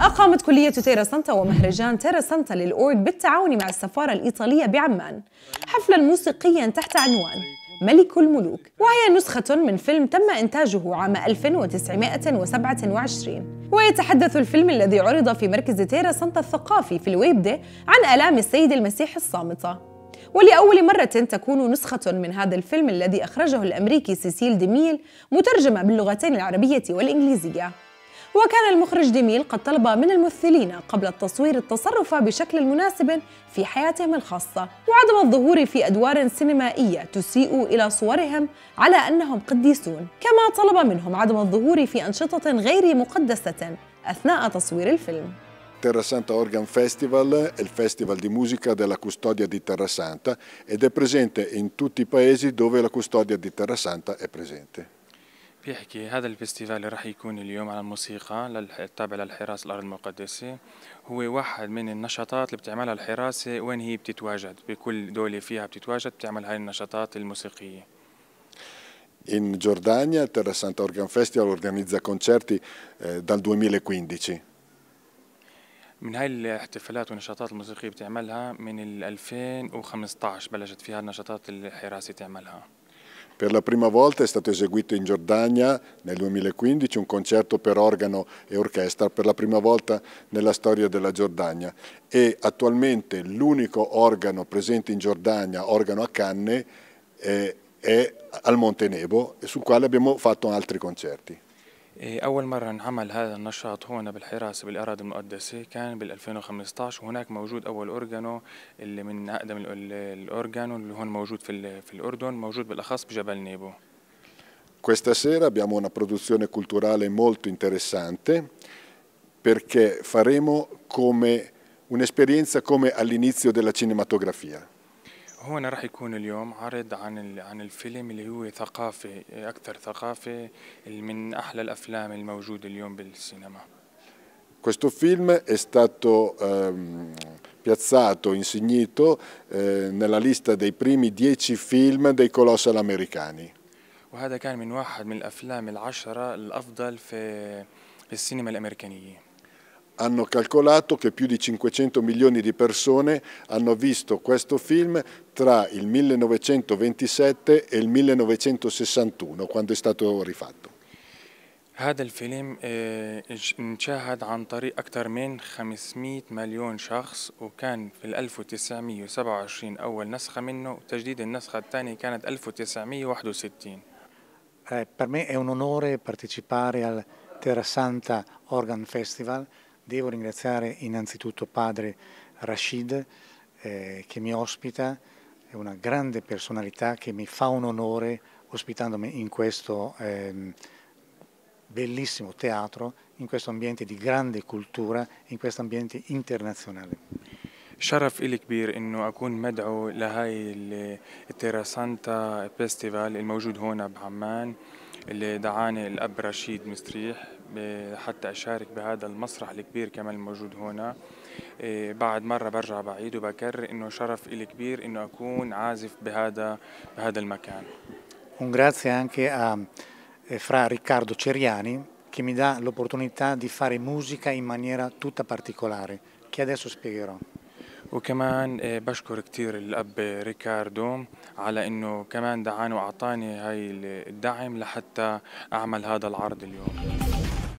أقامت كلية تيرا سانتا ومهرجان تيرا سانتا للأورد بالتعاون مع السفارة الإيطالية بعمان حفلا موسيقيا تحت عنوان ملك الملوك وهي نسخة من فيلم تم إنتاجه عام 1927 ويتحدث الفيلم الذي عرض في مركز تيرا سانتا الثقافي في الويبدة عن آلام السيد المسيح الصامتة ولأول مرة تكون نسخة من هذا الفيلم الذي أخرجه الأمريكي سيسيل ديميل مترجمة باللغتين العربية والإنجليزية وكان المخرج ديميل قد طلب من الممثلين قبل التصوير التصرف بشكل مناسب في حياتهم الخاصة وعدم الظهور في أدوار سينمائية تسيء إلى صورهم على أنهم قديسون كما طلب منهم عدم الظهور في أنشطة غير مقدسة أثناء تصوير الفيلم Terra Santa Organ Festival, il festival di musica della custodia di Terra Santa ed è presente in tutti i paesi dove la custodia di Terra Santa è presente. بيحكي هذا الفيستيفال اللي راح يكون اليوم على الموسيقى التابع للحراسة الأرض المقدسة هو واحد من النشاطات اللي بتعملها الحراسة وين هي بتتواجد بكل دولة فيها بتتواجد بتعمل هاي النشاطات الموسيقية In Giordania il Terra Santa Organ Festival organizza concerti eh, dal 2015. من هاي الاحتفالات والنشاطات الموسيقية بتعملها من 2015 بلشت فيها النشاطات الحراسة تعملها. Per la prima volta è stato eseguito in Giordania nel 2015 un concerto per organo e orchestra, per la prima volta nella storia della Giordania e attualmente l'unico organo presente in Giordania, organo a canne, è, è al Montenebo, sul quale abbiamo fatto altri concerti. إيه، أول مرة انعمل هذا النشاط هنا بالحراسة بالأراضي المقدسة كان بال 2015 وهناك موجود أول أورجانو اللي من أقدم الأورجانو اللي هون موجود في, في الأردن موجود بالأخص بجبل نيبو Questa sera abbiamo una produzione culturale molto interessante perché faremo come un'esperienza come all'inizio della cinematografia. هون راح يكون اليوم عرض عن عن الفيلم اللي هو ثقافة أكثر ثقافة من أحلى الأفلام الموجودة اليوم بالسينما. Questo film è stato ehm, piazzato, insignito eh, nella lista dei primi dieci film dei colossal americani. وهذا كان من واحد من الأفلام العشرة الأفضل في في السينما الأمريكانية. hanno calcolato che più di 500 milioni di persone hanno visto questo film tra il 1927 e il 1961, quando è stato rifatto. هذا الفيلم انشاهد عن طريق أكثر من 500 مليون شخص وكان في 1927 أول نسخة منه وتجديد النسخة الثانية كانت 1961 eh, Per me è un onore partecipare al Terra Santa Organ Festival Devo ringraziare innanzitutto padre Rashid eh, che mi ospita, è una grande personalità che mi fa un onore ospitandomi in questo eh, bellissimo teatro, in questo ambiente di grande cultura, in questo ambiente internazionale. شرف إلي كبير إنه أكون مدعو لهاي التيراسانتا فيستيفال الموجود هون بعمان اللي دعاني الأب رشيد مستريح حتى أشارك بهذا المسرح الكبير كمان الموجود هنا بعد مرة برجع بعيد وبكرر إنه شرف إلي كبير إنه أكون عازف بهذا بهذا المكان. Un grazie anche a fra Riccardo Ceriani che mi dà l'opportunità di fare musica in maniera tutta particolare, che adesso spiegherò. وكمان آه، بشكر كثير الاب ريكاردو على انه كمان دعاني واعطاني هاي الدعم لحتى اعمل هذا العرض اليوم